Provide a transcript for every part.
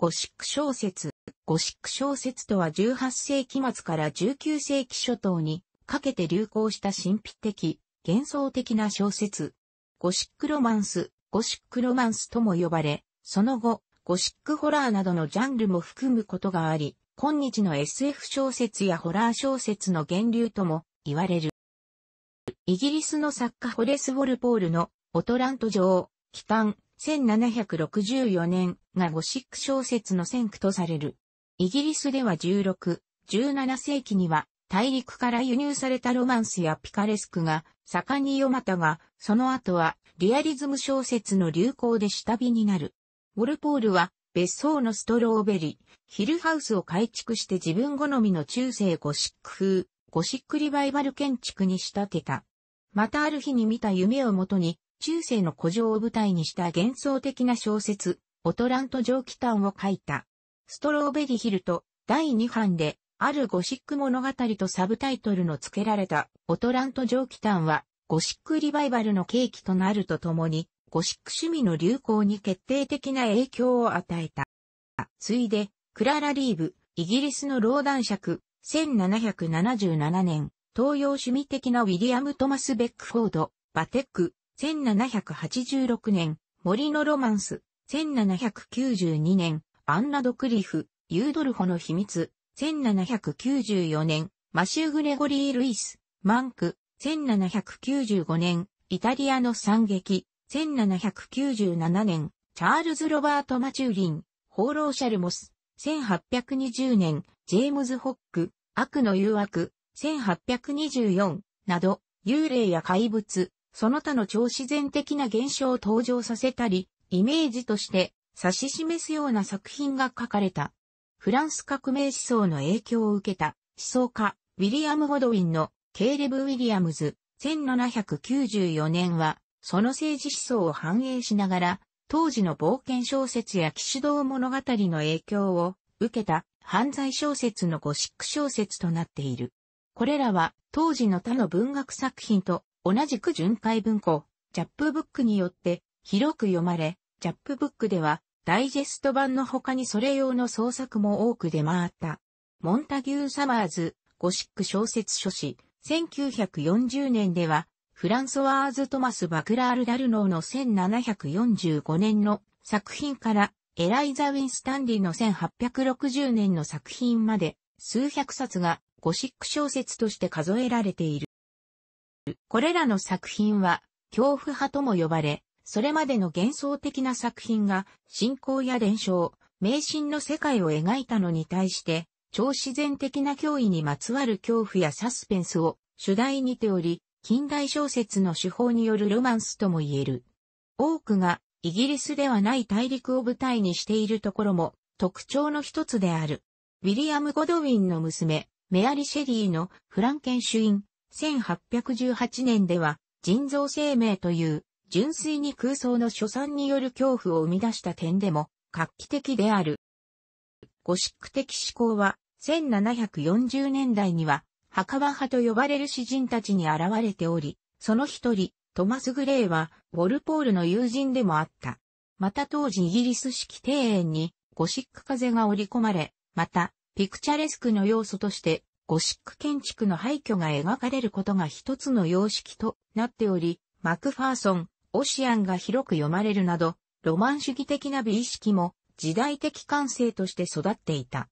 ゴシック小説。ゴシック小説とは18世紀末から19世紀初頭にかけて流行した神秘的、幻想的な小説。ゴシックロマンス、ゴシックロマンスとも呼ばれ、その後、ゴシックホラーなどのジャンルも含むことがあり、今日の SF 小説やホラー小説の源流とも言われる。イギリスの作家ホレス・ウォルポールのオトラント城、北端、1764年がゴシック小説の先駆とされる。イギリスでは16、17世紀には大陸から輸入されたロマンスやピカレスクが盛んに読またが、その後はリアリズム小説の流行で下火になる。ウォルポールは別荘のストローベリー、ヒルハウスを改築して自分好みの中世ゴシック風、ゴシックリバイバル建築に仕立てた。またある日に見た夢をもとに中世の古城を舞台にした幻想的な小説、オトラント城タンを書いた。ストローベリヒルと第2版で、あるゴシック物語とサブタイトルの付けられた、オトラント城タンは、ゴシックリバイバルの契機となるとともに、ゴシック趣味の流行に決定的な影響を与えた。ついで、クララ・リーブ、イギリスの老男爵、1777年、東洋趣味的なウィリアム・トマス・ベックフォード、バテック、1786年、森のロマンス、1792年、アンナ・ドクリフ、ユードルホの秘密、1794年、マシュー・グレゴリー・ルイス、マンク、1795年、イタリアの惨劇、1797年、チャールズ・ロバート・マチューリン、放浪ャルモス、1820年、ジェームズ・ホック、悪の誘惑、1824、など、幽霊や怪物、その他の超自然的な現象を登場させたり、イメージとして指し示すような作品が書かれた。フランス革命思想の影響を受けた思想家、ウィリアム・ホドウィンのケーレブ・ウィリアムズ、1794年は、その政治思想を反映しながら、当時の冒険小説や騎士道物語の影響を受けた犯罪小説のゴシック小説となっている。これらは当時の他の文学作品と同じく巡回文庫、チャップブックによって広く読まれ、チャップブックではダイジェスト版の他にそれ用の創作も多く出回った。モンタギュー・サマーズ、ゴシック小説書誌、1940年では、フランソワーズ・トマス・バクラール・ダルノーの1745年の作品から、エライザ・ウィン・スタンリーの1860年の作品まで、数百冊がゴシック小説として数えられている。これらの作品は、恐怖派とも呼ばれ、それまでの幻想的な作品が、信仰や伝承、迷信の世界を描いたのに対して、超自然的な脅威にまつわる恐怖やサスペンスを主題にており、近代小説の手法によるロマンスとも言える。多くがイギリスではない大陸を舞台にしているところも特徴の一つである。ウィリアム・ゴドウィンの娘、メアリ・シェリーのフランケンシュイン、1818年では人造生命という純粋に空想の所産による恐怖を生み出した点でも画期的である。ゴシック的思考は1740年代には墓場派と呼ばれる詩人たちに現れており、その一人、トマス・グレイは、ウォルポールの友人でもあった。また当時イギリス式庭園にゴシック風が織り込まれ、また、ピクチャレスクの要素としてゴシック建築の廃墟が描かれることが一つの様式となっており、マクファーソン、オシアンが広く読まれるなど、ロマン主義的な美意識も時代的感性として育っていた。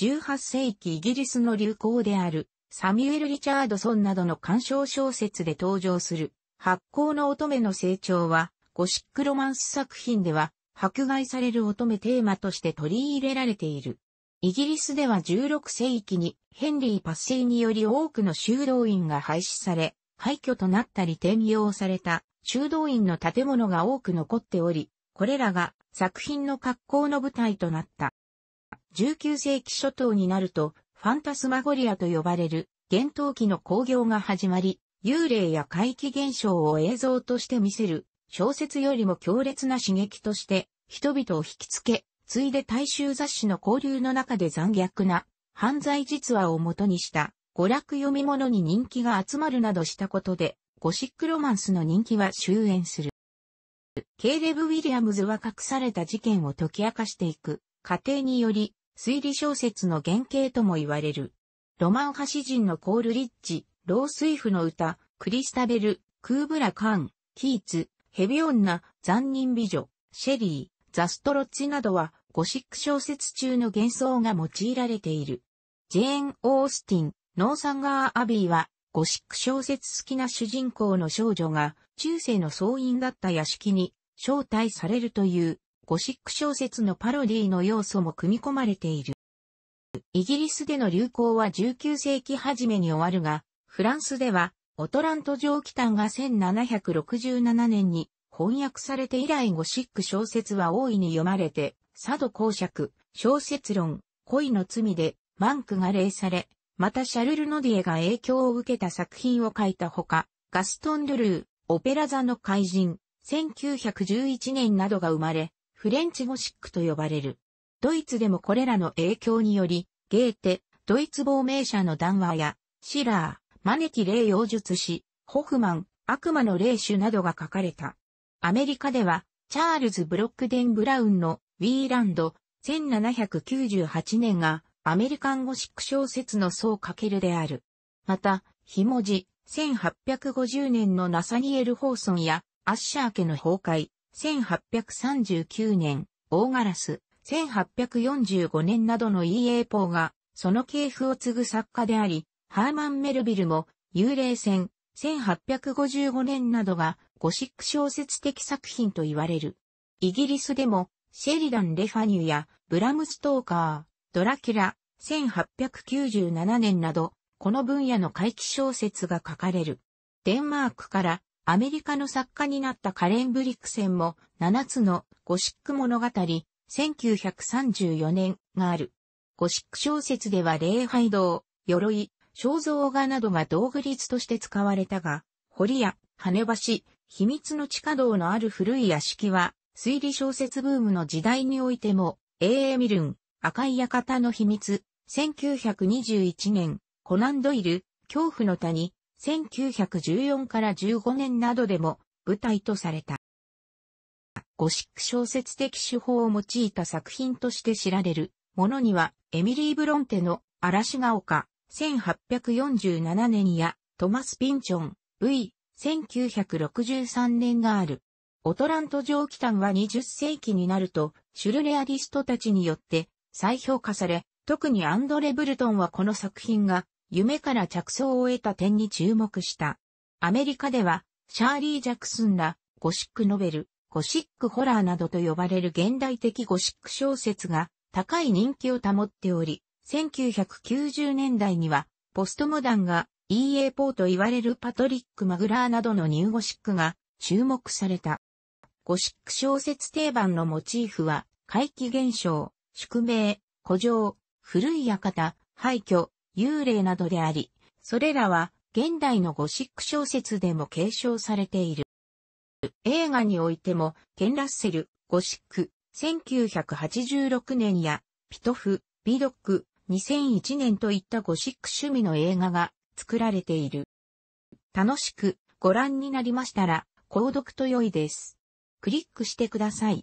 18世紀イギリスの流行であるサミュエル・リチャードソンなどの鑑賞小説で登場する発酵の乙女の成長はゴシックロマンス作品では迫害される乙女テーマとして取り入れられている。イギリスでは16世紀にヘンリー・パッセイにより多くの修道院が廃止され、廃墟となったり転用された修道院の建物が多く残っており、これらが作品の格好の舞台となった。19世紀初頭になると、ファンタスマゴリアと呼ばれる幻冬期の興行が始まり、幽霊や怪奇現象を映像として見せる小説よりも強烈な刺激として人々を引きつけ、次いで大衆雑誌の交流の中で残虐な犯罪実話をもとにした娯楽読み物に人気が集まるなどしたことで、ゴシックロマンスの人気は終焉する。ケーレブ・ウィリアムズは隠された事件を解き明かしていく過程により、推理小説の原型とも言われる。ロマン派詩人のコール・リッチ、ロー・スイフの歌、クリスタベル、クーブラ・カン、キーツ、ヘビ女、残忍美女、シェリー、ザストロッチなどは、ゴシック小説中の幻想が用いられている。ジェーン・オースティン、ノーサンガー・アビーは、ゴシック小説好きな主人公の少女が、中世の僧員だった屋敷に、招待されるという、ゴシック小説のパロディーの要素も組み込まれている。イギリスでの流行は19世紀初めに終わるが、フランスでは、オトラントジョー・キタンが1767年に翻訳されて以来ゴシック小説は大いに読まれて、佐渡公爵、小説論、恋の罪で、マンクが礼され、またシャルル・ノディエが影響を受けた作品を書いたほか、ガストン・ドゥルー、オペラ座の怪人、1911年などが生まれ、フレンチゴシックと呼ばれる。ドイツでもこれらの影響により、ゲーテ、ドイツ亡命者の談話や、シラー、マネキ霊妖術師、ホフマン、悪魔の霊種などが書かれた。アメリカでは、チャールズ・ブロックデン・ブラウンのウィーランド、1798年が、アメリカンゴシック小説の層かけるである。また、ひもじ、1850年のナサニエル・ホーソンや、アッシャー家の崩壊、1839年、オーガラス、1845年などの E.A. ポーが、その系譜を継ぐ作家であり、ハーマン・メルビルも、幽霊戦、1855年などが、ゴシック小説的作品と言われる。イギリスでも、シェリダン・レファニュや、ブラム・ストーカー、ドラキュラ、1897年など、この分野の怪奇小説が書かれる。デンマークからアメリカの作家になったカレン・ブリクセンも7つのゴシック物語1934年がある。ゴシック小説では礼拝堂、鎧、肖像画などが道具率として使われたが、堀や、羽橋、秘密の地下道のある古い屋敷は推理小説ブームの時代においても、A. A. ミルン、赤い館の秘密、1921年、コナンドイル、恐怖の谷、1914から15年などでも舞台とされた。ゴシック小説的手法を用いた作品として知られるものには、エミリー・ブロンテの嵐が丘、1847年や、トマス・ピンチョン、V、1963年がある。オトラント蒸気炭は20世紀になると、シュルレアリストたちによって再評価され、特にアンドレ・ブルトンはこの作品が夢から着想を得た点に注目した。アメリカでは、シャーリー・ジャクスンら、ゴシックノベル、ゴシックホラーなどと呼ばれる現代的ゴシック小説が高い人気を保っており、1990年代には、ポストモダンが EA ポーと言われるパトリック・マグラーなどのニューゴシックが注目された。ゴシック小説定番のモチーフは、怪奇現象、宿命、古城、古い館、廃墟、幽霊などであり、それらは現代のゴシック小説でも継承されている。映画においても、ケン・ラッセル、ゴシック、1986年や、ピトフ、ビドック、2001年といったゴシック趣味の映画が作られている。楽しくご覧になりましたら、購読と良いです。クリックしてください。